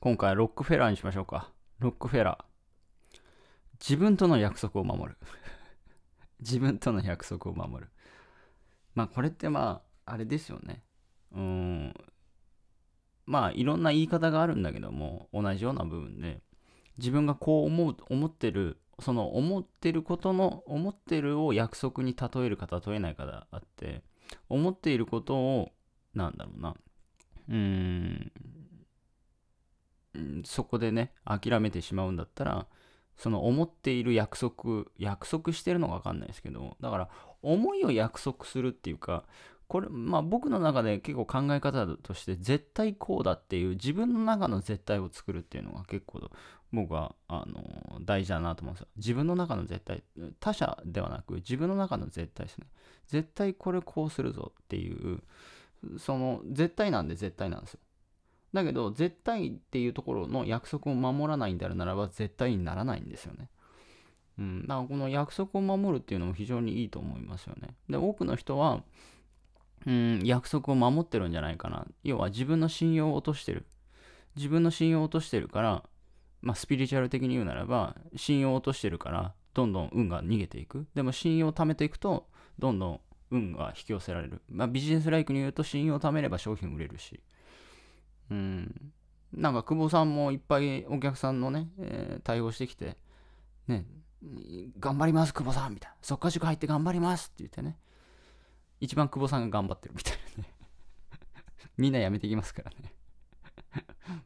今回ロックフェラーにしましょうか。ロックフェラー。自分との約束を守る。自分との約束を守る。まあこれってまああれですよね。うん。まあいろんな言い方があるんだけども同じような部分で自分がこう思う思ってるその思ってることの思ってるを約束に例えるか例えないかあって思っていることをなんだろうなうーんそこでね、諦めてしまうんだったら、その思っている約束、約束してるのかわかんないですけど、だから思いを約束するっていうか、これ、まあ僕の中で結構考え方として絶対こうだっていう自分の中の絶対を作るっていうのが結構僕はあの大事だなと思うんですよ。自分の中の絶対、他者ではなく自分の中の絶対ですね。絶対これこうするぞっていう、その絶対なんで絶対なんですよ。だけど、絶対っていうところの約束を守らないんであるならば、絶対にならないんですよね。うん。だからこの約束を守るっていうのも非常にいいと思いますよね。で、多くの人は、うん、約束を守ってるんじゃないかな。要は自分の信用を落としてる。自分の信用を落としてるから、まあ、スピリチュアル的に言うならば、信用を落としてるから、どんどん運が逃げていく。でも信用を貯めていくと、どんどん運が引き寄せられる。まあ、ビジネスライクに言うと、信用を貯めれば商品売れるし。うん、なんか久保さんもいっぱいお客さんのね、えー、対応してきて、ね、頑張ります、久保さんみたいな、そっか塾入って頑張りますって言ってね、一番久保さんが頑張ってるみたいなね、みんな辞めてきますからね、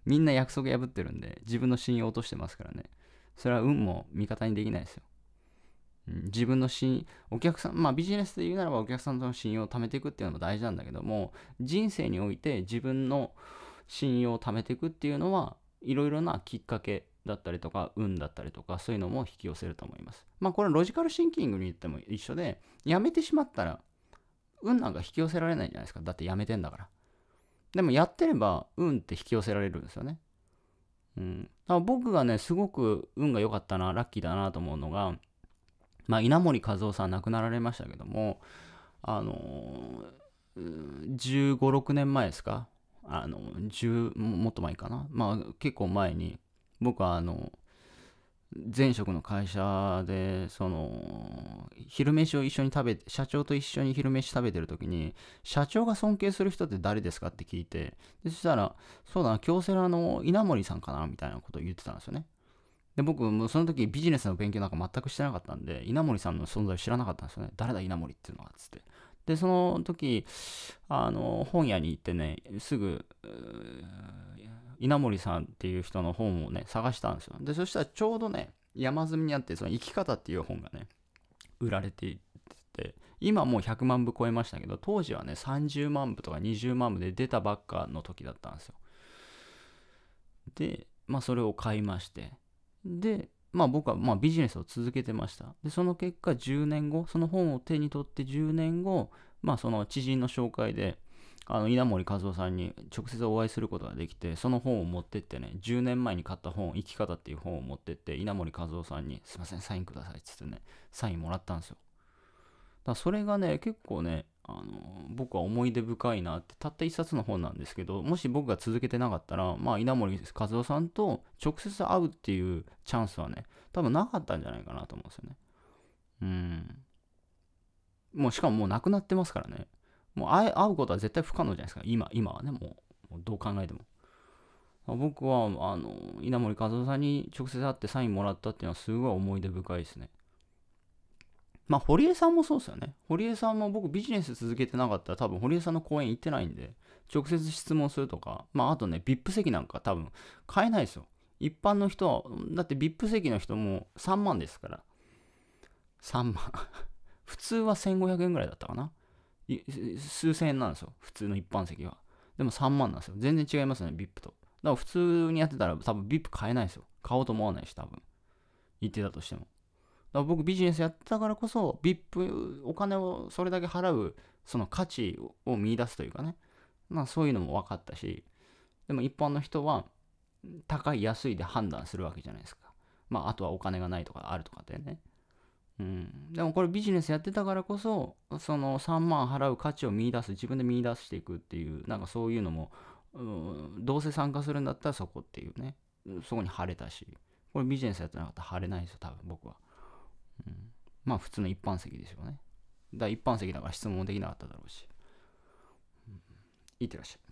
みんな約束破ってるんで、自分の信用落としてますからね、それは運も味方にできないですよ。自分の信お客さん、まあビジネスで言うならばお客さんとの信用を貯めていくっていうのも大事なんだけども、人生において自分の、信用を貯めていくっていうのはいろいろなきっかけだったりとか運だったりとかそういうのも引き寄せると思います。まあこれロジカルシンキングに言っても一緒でやめてしまったら運なんか引き寄せられないじゃないですかだってやめてんだから。でもやってれば運って引き寄せられるんですよね。うん、だから僕がねすごく運が良かったなラッキーだなと思うのが、まあ、稲森和夫さん亡くなられましたけどもあのー、1 5 6年前ですかあの10もっと前かなまあ結構前に僕はあの前職の会社でその昼飯を一緒に食べて社長と一緒に昼飯食べてる時に社長が尊敬する人って誰ですかって聞いてそしたらそうだな京セラの稲森さんかなみたいなことを言ってたんですよねで僕もその時ビジネスの勉強なんか全くしてなかったんで稲森さんの存在を知らなかったんですよね誰だ稲森っていうのはつってで、その時、あの、本屋に行ってね、すぐ、稲森さんっていう人の本をね、探したんですよ。で、そしたらちょうどね、山積みにあって、その生き方っていう本がね、売られていて、今もう100万部超えましたけど、当時はね、30万部とか20万部で出たばっかの時だったんですよ。で、まあそれを買いまして、で、まあ僕はまあビジネスを続けてました。で、その結果10年後、その本を手に取って10年後、まあその知人の紹介で、あの稲森和夫さんに直接お会いすることができて、その本を持ってってね、10年前に買った本、生き方っていう本を持ってって、稲森和夫さんに、すいません、サインくださいっつってね、サインもらったんですよ。だそれがね、結構ね、あの僕は思い出深いなってたった一冊の本なんですけどもし僕が続けてなかったら、まあ、稲森和夫さんと直接会うっていうチャンスはね多分なかったんじゃないかなと思うんですよねうんもうしかももう亡くなってますからねもう会うことは絶対不可能じゃないですか今今はねもうどう考えても僕はあの稲森和夫さんに直接会ってサインもらったっていうのはすごい思い出深いですねまあ、堀江さんもそうですよね。堀江さんも僕ビジネス続けてなかったら多分堀江さんの講演行ってないんで、直接質問するとか、まあ、あとね、VIP 席なんか多分買えないですよ。一般の人は、だって VIP 席の人も3万ですから。3万 普通は1500円ぐらいだったかな。数千円なんですよ。普通の一般席は。でも3万なんですよ。全然違いますね、VIP と。だから普通にやってたら多分 VIP 買えないですよ。買おうと思わないし、多分。言ってたとしても。から僕ビジネスやってたからこそ VIP お金をそれだけ払うその価値を見出すというかね、まあ、そういうのも分かったしでも一般の人は高い安いで判断するわけじゃないですかまああとはお金がないとかあるとかでねうん、でもこれビジネスやってたからこそその3万払う価値を見出す自分で見出していくっていうなんかそういうのも、うん、どうせ参加するんだったらそこっていうねそこに晴れたしこれビジネスやってなかったら貼れないですよ多分僕は。まあ普通の一般席でしょうね。だ一般席だから質問もできなかっただろうし。うん、いってらっしゃい。